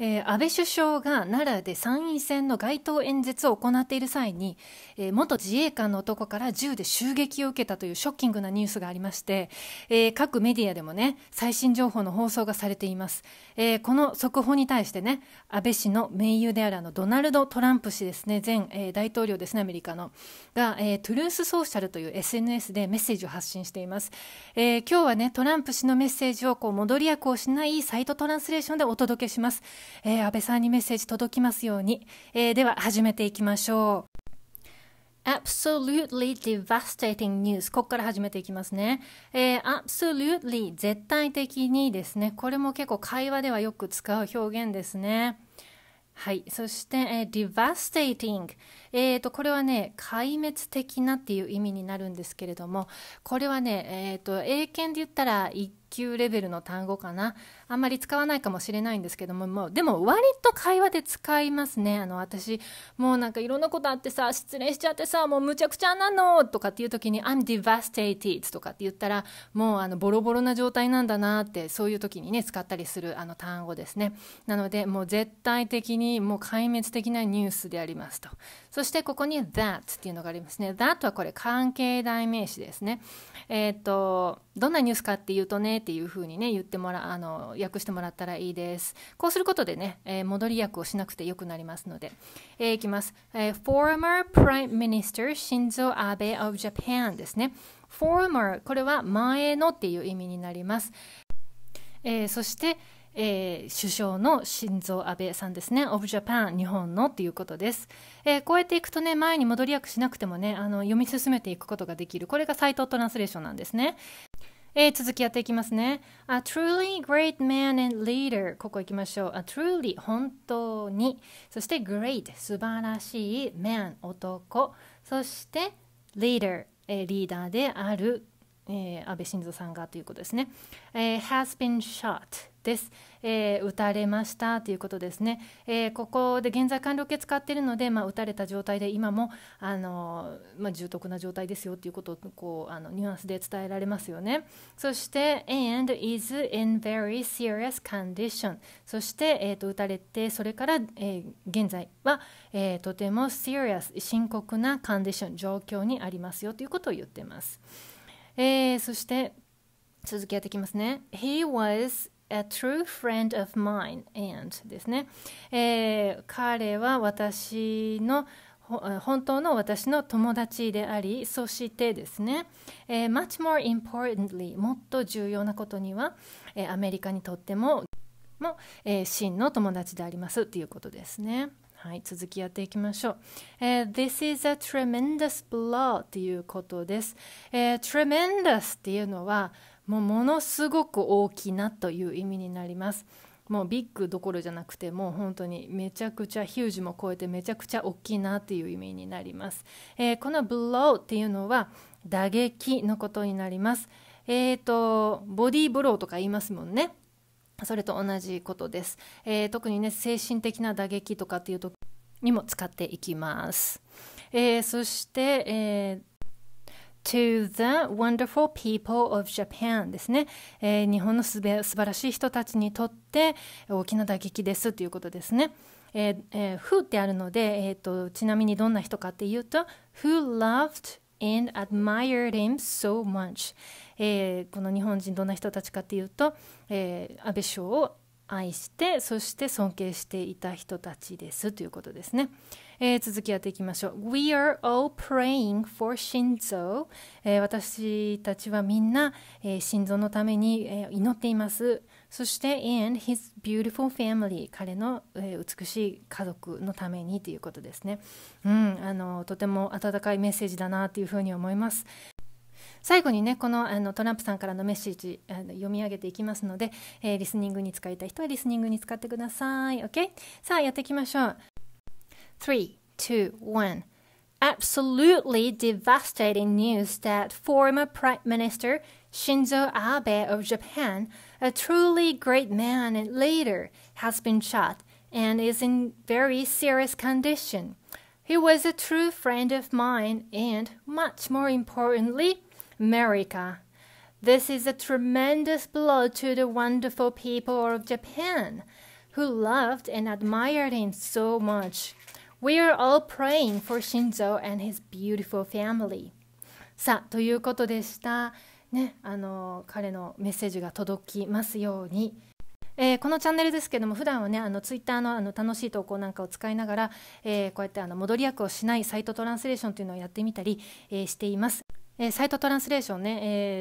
えー、安倍首相が奈良で参院選の街頭演説を行っている際に、えー、元自衛官の男から銃で襲撃を受けたというショッキングなニュースがありまして、えー、各メディアでもね最新情報の放送がされています、えこの速報に対してね安倍氏の盟友であるあのドナルド・トランプ氏ですね前、え大統領ですねアメリカのが、えトゥルースソーシャルという SNS でメッセージを発信しています、え今日はねトランプ氏のメッセージをこう戻り役をしないサイトトランスレーションでお届けしますえー、安倍さんにメッセージ届きますように、えー、では始めていきましょう absolutely devastating news ここから始めていきますね、えー、absolutely 絶対的にですねこれも結構会話ではよく使う表現ですねはい。そして、えー、devastating。えー、と、これはね、壊滅的なっていう意味になるんですけれども、これはね、えっ、ー、と、英検で言ったら、一級レベルの単語かなあんまり使わないかもしれないんですけどももうでも割と会話で使いますねあの私もうなんかいろんなことあってさ失礼しちゃってさもうむちゃくちゃなのとかっていう時に「I'm devastated」とかって言ったらもうあのボロボロな状態なんだなってそういう時にね使ったりするあの単語ですねなのでもう絶対的にもう壊滅的なニュースでありますとそしてここに「that」っていうのがありますね「that」はこれ関係代名詞ですねえっ、ー、とどんなニュースかっていうとねっていうふうにね言ってもらあの訳してもらったらいいですこうすることでね、えー、戻り訳をしなくてよくなりますので、えー、いきます、えー、Former Prime Minister Shinzo Abe of Japan ですね Former これは前のっていう意味になります、えー、そしてえー、首相の心臓安倍さんですね、オブジャパン、日本のっていうことです。えー、こうやっていくとね、前に戻り訳しなくてもね、あの読み進めていくことができる、これがサイトトランスレーションなんですね。えー、続きやっていきますね。A truly great man and leader ここ行きましょう。A truly 本当に。そして great 素晴らしい man 男。そして leader、えー、リーダーである、えー、安倍晋三さんがということですね。えー、has been shot です、えー、打たれましたということですね、えー、ここで現在完了形使っているので、まあ、打たれた状態で今もあの、まあ、重篤な状態ですよということをこうあのニュアンスで伝えられますよねそして and is in very serious condition そして、えーと、打たれてそれから、えー、現在は、えー、とても serious 深刻なコンディション状況にありますよということを言ってます、えー、そして続きやってきますね He was a true friend of mine and ですね、えー、彼は私の本当の私の友達でありそしてですね、えー、much more importantly もっと重要なことには、えー、アメリカにとってもも、えー、真の友達でありますということですね。はい、続きやっていきましょう。えー、This is a tremendous blow ということです。えー、tremendous っていうのはもうものすごく大きなという意味になります。もうビッグどころじゃなくてもう本当にめちゃくちゃヒュージも超えてめちゃくちゃ大きいなっていう意味になります、えー、このブロー」っていうのは打撃のことになりますえっ、ー、とボディーブローとか言いますもんねそれと同じことです、えー、特にね精神的な打撃とかっていう時にも使っていきます、えそして、え to the wonderful people of Japan ですね、えー、日本のすべ素晴らしい人たちにとって大きな打撃ですということですね。えーえー、who ってあるので、えーとちなみにどんな人かっていうと who loved and admired him so much、えー、この日本人どんな人たちかっていうと、えー、安倍首相を愛してそして尊敬していた人たちですということですね。えー、続きやっていきましょう。We are all praying for 心臓。えー、私たちはみんな、えー、心臓のために、えー、祈っています。そして、and his beautiful family 彼の、えー、美しい家族のためにということですね。うん、あのとても温かいメッセージだなというふうに思います。最後にねこのあのトランプさんからのメッセージあの読み上げていきますので、えー、リスニングに使いたい人はリスニングに使ってください。OK? さあやっていきましょう。3 two, one. Absolutely devastating news that former Prime Minister Shinzo Abe of Japan, a truly great man and leader, has been shot and is in very serious condition. He was a true friend of mine and, much more importantly, America. This is a tremendous blow to the wonderful people of Japan, who loved and admired him so much. We are all praying for Shinzo and his beautiful family. さあ、ということでした。ね、あの彼のメッセージが届きますように。えー、このチャンネルですけども普段はねあのツイッターのあの楽しい投稿なんかを使いながら、えー、こうやってあの戻り役をしないサイトトランスレーションというのをやってみたり、えー、しています。えー、サイトトランスレーションね、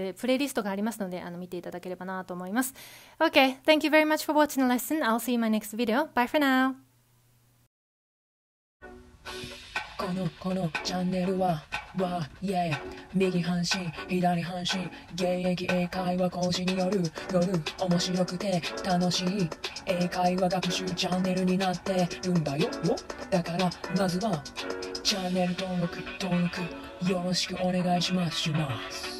えー、プレイリストがありますので、あの見ていただければなと思います。Okay, thank you very much for watching the lesson. I'll see you in my next video. Bye for now. このこのチャンネルはわ y e a 右半身左半身現役英会話講師による夜面白くて楽しい英会話学習チャンネルになってるんだよよだからまずはチャンネル登録登録よろしくお願いしますします